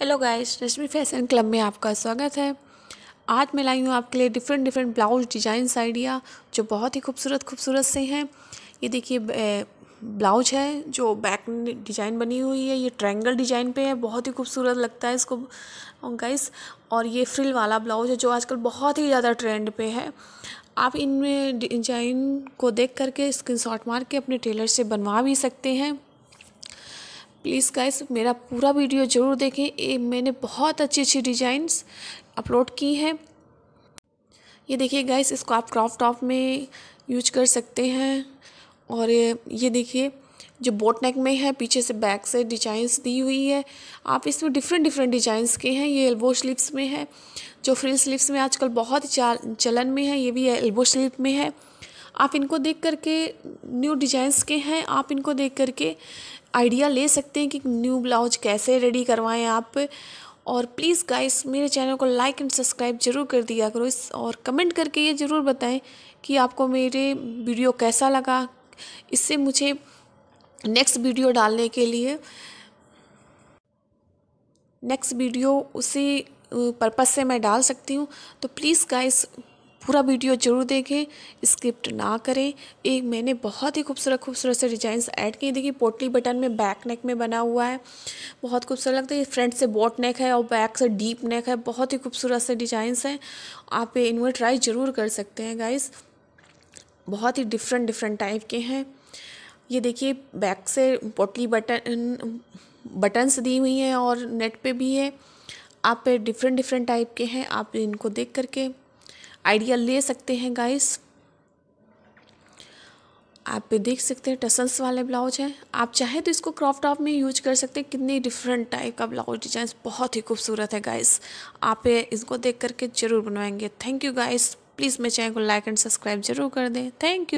hello guys Rashmi fashion club में आपका स्वागत है आज मैं लाई हूँ आपके लिए different different blouse design idea जो बहुत ही खूबसूरत खूबसूरत से हैं ये देखिए ब्लाउज है जो बैक डिजाइन बनी हुई है ये ट्रायंगल डिजाइन पे है बहुत ही खूबसूरत लगता है इसको गाइस और ये फ्रिल वाला ब्लाउज है जो आजकल बहुत ही ज़्यादा ट्रेंड पे है आप इनमें डिजाइन को देख करके स्क्रीनशॉट मार के अपने टेलर से बनवा भी सकते हैं प्लीज़ गाइस मेरा पूरा वीडियो ज़रूर देखें ए, मैंने बहुत अच्छी अच्छी डिज़ाइंस अपलोड की हैं ये देखिए गाइस इसको आप क्राफ्ट टॉप में यूज कर सकते हैं और ये देखिए जो बोट नेक में है पीछे से बैक से डिजाइंस दी हुई है आप इसमें डिफरेंट डिफरेंट डिजाइंस के हैं ये एल्बो स्लिप्स में है जो फ्रिल स्लिप्स में आजकल बहुत ही चलन में है ये भी एल्बो स्लिप में है आप इनको देख करके न्यू डिजाइंस के हैं आप इनको देख करके आइडिया ले सकते हैं कि न्यू ब्लाउज कैसे रेडी करवाएं आप और प्लीज़ गाइस मेरे चैनल को लाइक एंड सब्सक्राइब जरूर कर दिया करो इस और कमेंट करके ये ज़रूर बताएं कि आपको मेरे वीडियो कैसा लगा इससे मुझे नेक्स्ट वीडियो डालने के लिए नेक्स्ट वीडियो उसी पर्पज़ से मैं डाल सकती हूँ तो प्लीज़ गाइस पूरा वीडियो ज़रूर देखें स्क्रिप्ट ना करें एक मैंने बहुत ही खूबसूरत खूबसूरत से डिजाइंस ऐड किए देखिए पोटली बटन में बैक नेक में बना हुआ है बहुत खूबसूरत लगता है फ्रंट से बॉट नेक है और बैक से डीप नेक है बहुत ही खूबसूरत से डिजाइंस हैं आप इनमें ट्राई ज़रूर कर सकते हैं गाइस बहुत ही डिफरेंट डिफरेंट टाइप के हैं ये देखिए बैक से पोटली बटन बटन्स दी हुई हैं और नेट पे भी है आप पे डिफरेंट डिफरेंट टाइप के हैं आप इनको देख करके आइडिया ले सकते हैं गाइस आप ये देख सकते हैं टसल्स वाले ब्लाउज हैं आप चाहे तो इसको क्रॉप टॉप में यूज कर सकते हैं कितनी डिफरेंट टाइप का ब्लाउज डिजाइन बहुत ही खूबसूरत है गाइस आप इसको देख करके ज़रूर बनवाएंगे थैंक यू गाइस प्लीज़ मेरे चैनल को लाइक एंड सब्सक्राइब जरूर कर दें थैंक यू